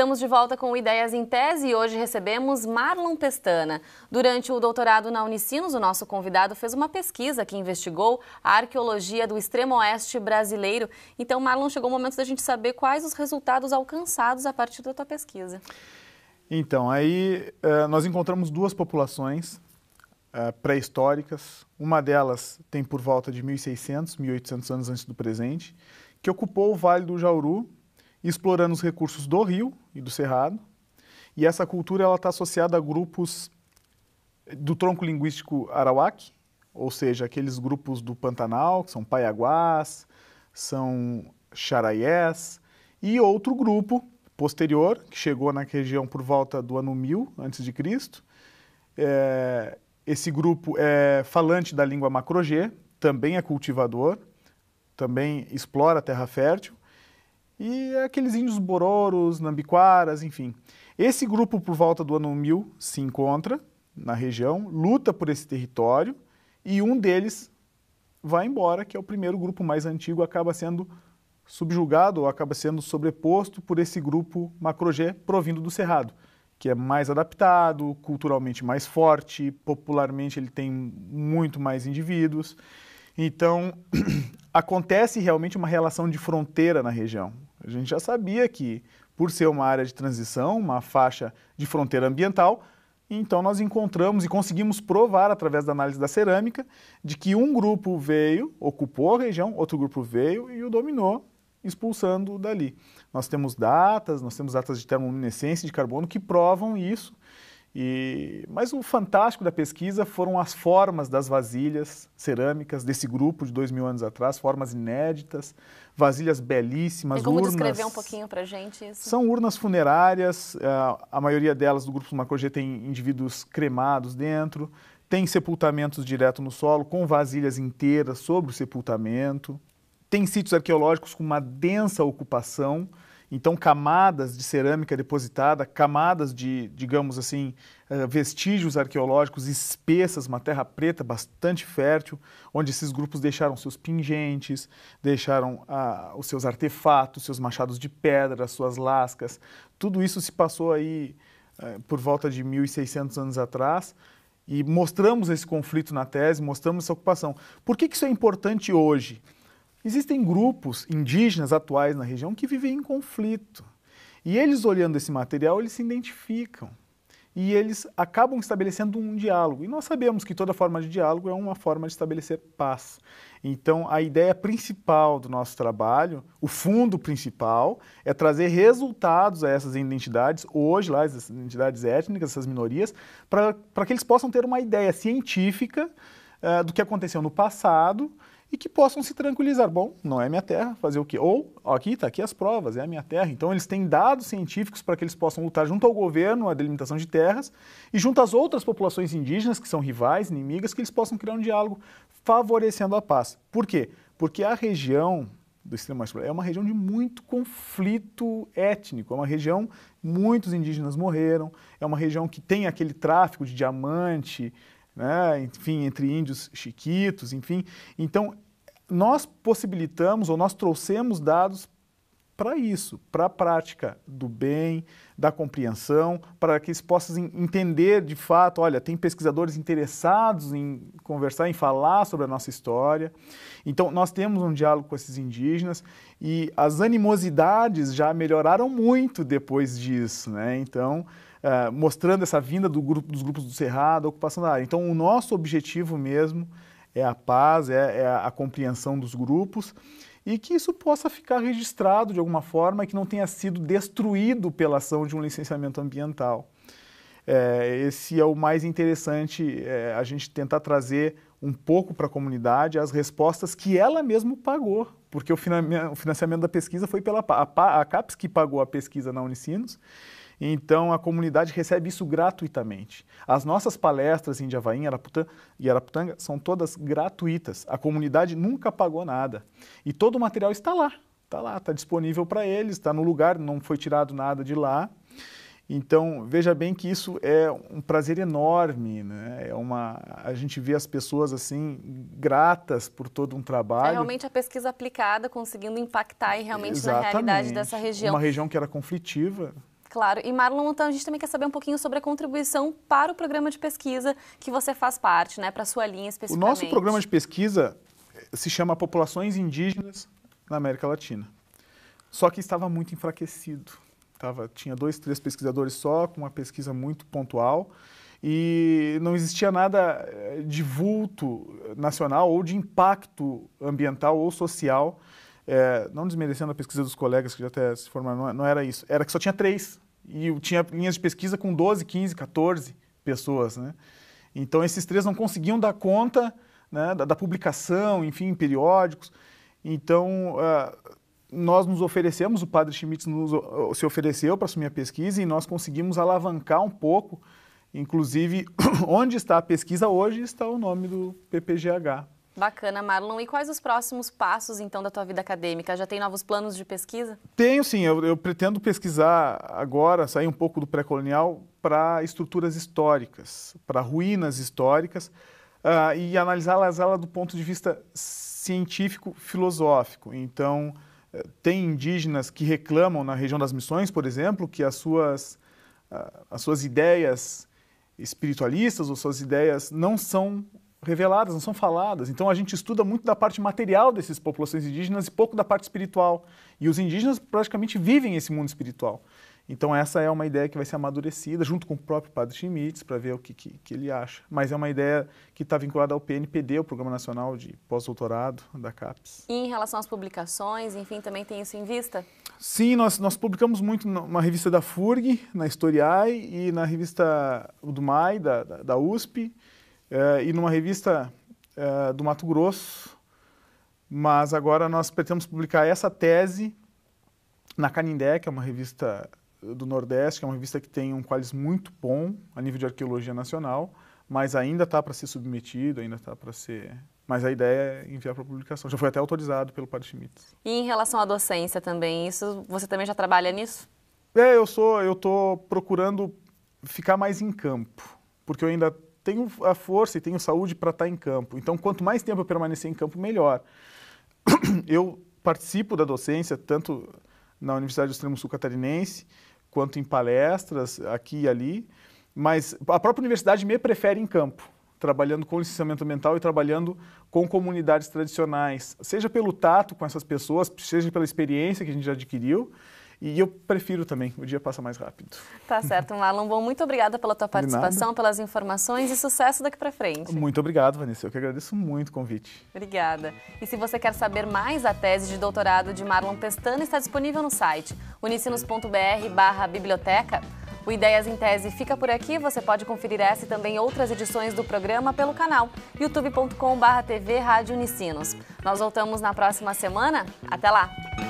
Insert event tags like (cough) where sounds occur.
Estamos de volta com Ideias em Tese e hoje recebemos Marlon Pestana. Durante o doutorado na Unicinos, o nosso convidado fez uma pesquisa que investigou a arqueologia do extremo oeste brasileiro. Então, Marlon, chegou o momento da gente saber quais os resultados alcançados a partir da tua pesquisa. Então, aí eh, nós encontramos duas populações eh, pré-históricas. Uma delas tem por volta de 1600, 1800 anos antes do presente, que ocupou o Vale do Jauru, explorando os recursos do rio e do cerrado. E essa cultura ela está associada a grupos do tronco linguístico arawak, ou seja, aqueles grupos do Pantanal, que são paiaguás, são xaraiés, e outro grupo posterior, que chegou na região por volta do ano 1000 a.C. É, esse grupo é falante da língua macrogê, também é cultivador, também explora a terra fértil, e é aqueles índios bororos, nambiquaras, enfim. Esse grupo, por volta do ano 1000, se encontra na região, luta por esse território e um deles vai embora, que é o primeiro grupo mais antigo, acaba sendo subjugado ou acaba sendo sobreposto por esse grupo Macrogê provindo do Cerrado, que é mais adaptado, culturalmente mais forte, popularmente ele tem muito mais indivíduos. Então, (clears throat) acontece realmente uma relação de fronteira na região. A gente já sabia que, por ser uma área de transição, uma faixa de fronteira ambiental, então nós encontramos e conseguimos provar através da análise da cerâmica de que um grupo veio, ocupou a região, outro grupo veio e o dominou, expulsando dali. Nós temos datas, nós temos datas de termoluminescência de carbono que provam isso e, mas o fantástico da pesquisa foram as formas das vasilhas cerâmicas desse grupo de dois mil anos atrás, formas inéditas, vasilhas belíssimas, Como urnas. descrever um pouquinho para gente isso? São urnas funerárias, eh, a maioria delas do grupo Macogê tem indivíduos cremados dentro, tem sepultamentos direto no solo, com vasilhas inteiras sobre o sepultamento, tem sítios arqueológicos com uma densa ocupação, então, camadas de cerâmica depositada, camadas de, digamos assim, eh, vestígios arqueológicos espessas, uma terra preta bastante fértil, onde esses grupos deixaram seus pingentes, deixaram ah, os seus artefatos, seus machados de pedra, suas lascas. Tudo isso se passou aí eh, por volta de 1600 anos atrás e mostramos esse conflito na tese, mostramos essa ocupação. Por que, que isso é importante hoje? Existem grupos indígenas atuais na região que vivem em conflito. E eles olhando esse material, eles se identificam. E eles acabam estabelecendo um diálogo. E nós sabemos que toda forma de diálogo é uma forma de estabelecer paz. Então, a ideia principal do nosso trabalho, o fundo principal, é trazer resultados a essas identidades, hoje lá, essas identidades étnicas, essas minorias, para que eles possam ter uma ideia científica uh, do que aconteceu no passado e que possam se tranquilizar. Bom, não é minha terra, fazer o quê? Ou, ó, aqui está aqui as provas, é a minha terra. Então eles têm dados científicos para que eles possam lutar junto ao governo, a delimitação de terras, e junto às outras populações indígenas, que são rivais, inimigas, que eles possam criar um diálogo favorecendo a paz. Por quê? Porque a região do extremo oeste é uma região de muito conflito étnico, é uma região muitos indígenas morreram, é uma região que tem aquele tráfico de diamante, né? enfim, entre índios chiquitos, enfim. Então, nós possibilitamos ou nós trouxemos dados para isso, para a prática do bem, da compreensão, para que eles possam entender de fato, olha, tem pesquisadores interessados em conversar, em falar sobre a nossa história. Então, nós temos um diálogo com esses indígenas e as animosidades já melhoraram muito depois disso, né? Então, uh, mostrando essa vinda do grupo, dos grupos do Cerrado, a ocupação da área. Então, o nosso objetivo mesmo é a paz, é, é a compreensão dos grupos e que isso possa ficar registrado de alguma forma, que não tenha sido destruído pela ação de um licenciamento ambiental. É, esse é o mais interessante, é, a gente tentar trazer um pouco para a comunidade as respostas que ela mesma pagou, porque o financiamento da pesquisa foi pela a, a CAPES que pagou a pesquisa na Unicinos, então a comunidade recebe isso gratuitamente. As nossas palestras em Javaí e Araputanga são todas gratuitas. A comunidade nunca pagou nada. E todo o material está lá, está lá, está disponível para eles, está no lugar, não foi tirado nada de lá. Então, veja bem que isso é um prazer enorme, né? É uma, a gente vê as pessoas assim gratas por todo um é trabalho. É realmente a pesquisa aplicada conseguindo impactar e realmente Exatamente. na realidade dessa região. Uma região que era conflitiva, Claro, e Marlon, então a gente também quer saber um pouquinho sobre a contribuição para o programa de pesquisa que você faz parte, né, para a sua linha específica. O nosso programa de pesquisa eh, se chama Populações Indígenas na América Latina. Só que estava muito enfraquecido. Tava, tinha dois, três pesquisadores só, com uma pesquisa muito pontual, e não existia nada eh, de vulto eh, nacional ou de impacto ambiental ou social é, não desmerecendo a pesquisa dos colegas que já até se formaram, não, é, era isso. Era que só tinha três. E tinha linhas de pesquisa com 12, 15, 14 pessoas, né? Então esses três não conseguiam dar conta né, da, da, publicação, enfim, em periódicos. Então uh, nós nos oferecemos, o padre Schmitz nos, ah, se ofereceu para assumir a pesquisa e nós conseguimos alavancar um pouco, inclusive (coughs) onde está a pesquisa hoje está o nome do PPGH, Bacana, Marlon. E quais os próximos passos, então, da tua vida acadêmica? Já tem novos planos de pesquisa? Tenho, sim. Eu, eu pretendo pesquisar agora, sair um pouco do pré-colonial para estruturas históricas, para ruínas históricas uh, e analisá-las ela do ponto de vista científico-filosófico. Então, eh, tem indígenas que reclamam na região das missões, por exemplo, que as suas, ah, as suas ideias espiritualistas ou suas ideias não são reveladas, não são faladas. Então a gente estuda muito da parte material dessas populações indígenas e pouco da parte espiritual. E os indígenas praticamente vivem esse mundo espiritual. Então essa é uma ideia que vai ser amadurecida junto com o próprio Padre Schmitz para ver o que, que, que, ele acha. Mas é uma ideia que está vinculada ao PNPD, o Programa Nacional de Pós-Doutorado da CAPES. E em relação às publicações, enfim, também tem isso em vista? Sim, nós, nós publicamos muito na revista da FURG, na Historiae e na revista do MAI, da, da, da USP. Eh, e numa revista eh, do Mato Grosso, mas agora nós pretendemos publicar essa tese na Canindé, que é uma revista eh, do Nordeste, que é uma revista que tem um qualis muito bom a nível de arqueologia nacional, mas ainda está para ser submetido, ainda está para ser mas a ideia é enviar para publicação. Já foi até autorizado pelo Padre Schmitz. E em relação à docência também, isso você também já trabalha nisso? É, eu sou, eu estou procurando ficar mais em campo, porque eu ainda tenho a força e tenho saúde para estar tá em campo. Então, quanto mais tempo eu permanecer em campo, melhor. (clears throat) Eu participo da docência, tanto na Universidade do Extremo Sul Catarinense, quanto em palestras aqui e ali, mas a própria universidade me prefere em campo, trabalhando com licenciamento mental e trabalhando com comunidades tradicionais, seja pelo tato com essas pessoas, seja pela experiência que a gente já adquiriu, e eu prefiro também, o dia passa mais rápido. Tá certo, Marlon. Bom, muito obrigada pela tua participação, pelas informações e sucesso daqui para frente. Muito obrigado, Vanessa. Eu que agradeço muito o convite. Obrigada. E se você quer saber mais, a tese de doutorado de Marlon Pestana está disponível no site unicinos.br biblioteca. O Ideias em Tese fica por aqui. Você pode conferir essa e também outras edições do programa pelo canal youtube.com.br TV Rádio Unicinos. Nós voltamos na próxima semana. Até lá!